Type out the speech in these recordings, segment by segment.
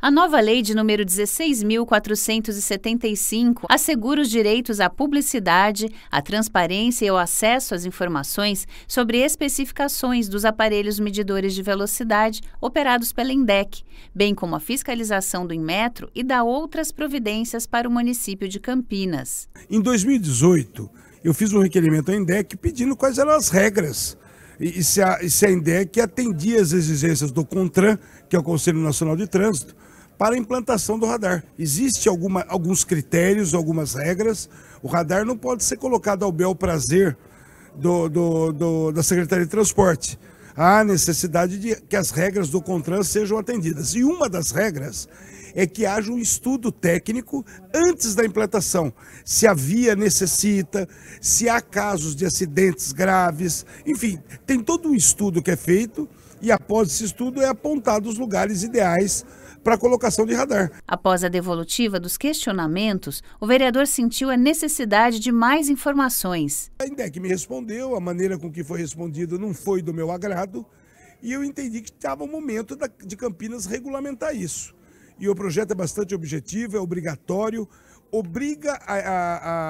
A nova lei de número 16.475 assegura os direitos à publicidade, à transparência e ao acesso às informações sobre especificações dos aparelhos medidores de velocidade operados pela INDEC, bem como a fiscalização do Inmetro e da outras providências para o município de Campinas. Em 2018, eu fiz um requerimento à INDEC pedindo quais eram as regras e se a, se a INDEC atendia as exigências do CONTRAN, que é o Conselho Nacional de Trânsito, para a implantação do radar. Existe alguma, alguns critérios, algumas regras. O radar não pode ser colocado ao bel prazer do, do, do, da Secretaria de Transporte. Há necessidade de que as regras do CONTRAN sejam atendidas. E uma das regras é que haja um estudo técnico antes da implantação. Se a via necessita, se há casos de acidentes graves, enfim, tem todo um estudo que é feito e após esse estudo é apontado os lugares ideais para colocação de radar. Após a devolutiva dos questionamentos, o vereador sentiu a necessidade de mais informações. A INDEC me respondeu, a maneira com que foi respondido não foi do meu agrado, e eu entendi que estava o momento da, de Campinas regulamentar isso. E o projeto é bastante objetivo, é obrigatório, obriga a,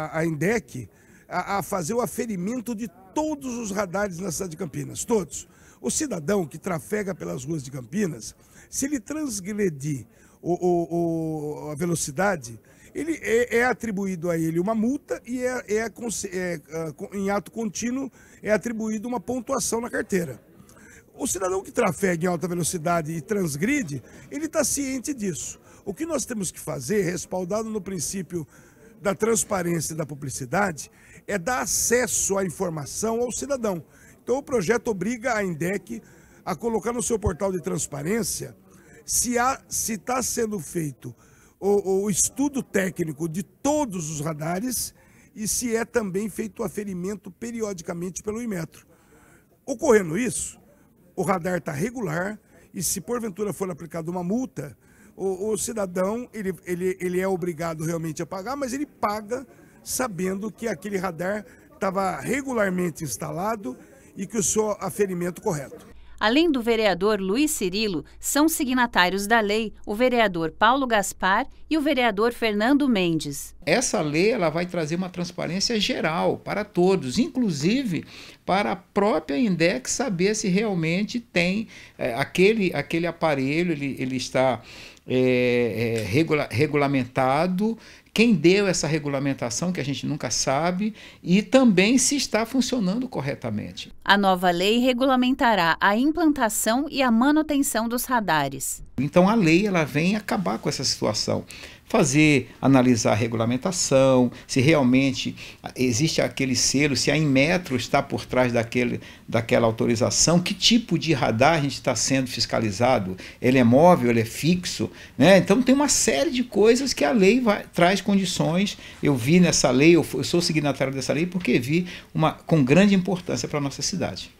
a, a INDEC a, a fazer o aferimento de todos os radares na cidade de Campinas, todos o cidadão que trafega pelas ruas de Campinas, se ele transgredir o, o, o, a velocidade, ele é, é, atribuído a ele uma multa e é, é, é, ah, em ato contínuo é atribuído uma pontuação na carteira. O cidadão que trafega em alta velocidade e transgride, ele está ciente disso. O que nós temos que fazer, respaldado no princípio da transparência e da publicidade, é dar acesso à informação ao cidadão. Então o projeto obriga a INDEC a colocar no seu portal de transparência se está sendo feito o, o estudo técnico de todos os radares e se é também feito o aferimento periodicamente pelo Imetro. Ocorrendo isso, o radar está regular e se porventura for aplicada uma multa, o, o, cidadão ele, ele, ele é obrigado realmente a pagar, mas ele paga sabendo que aquele radar estava regularmente instalado e que o seu aferimento correto. Além do vereador Luiz Cirilo, são signatários da lei o vereador Paulo Gaspar e o vereador Fernando Mendes. Essa lei ela vai trazer uma transparência geral para todos, inclusive para a própria INDEX saber se realmente tem é, aquele, aquele aparelho, ele, ele está é, é, regula regulamentado, quem deu essa regulamentação que a gente nunca sabe e também se está funcionando corretamente. A nova lei regulamentará a implantação e a manutenção dos radares. Então a lei ela vem acabar com essa situação fazer, analisar a regulamentação, se realmente existe aquele selo, se a Inmetro está por trás daquele, daquela autorização, que tipo de radar a gente está sendo fiscalizado, ele é móvel, ele é fixo, né? Então tem uma série de coisas que a lei vai, traz condições. Eu vi nessa lei, eu, eu sou signatário dessa lei porque vi uma com grande importância para a nossa cidade.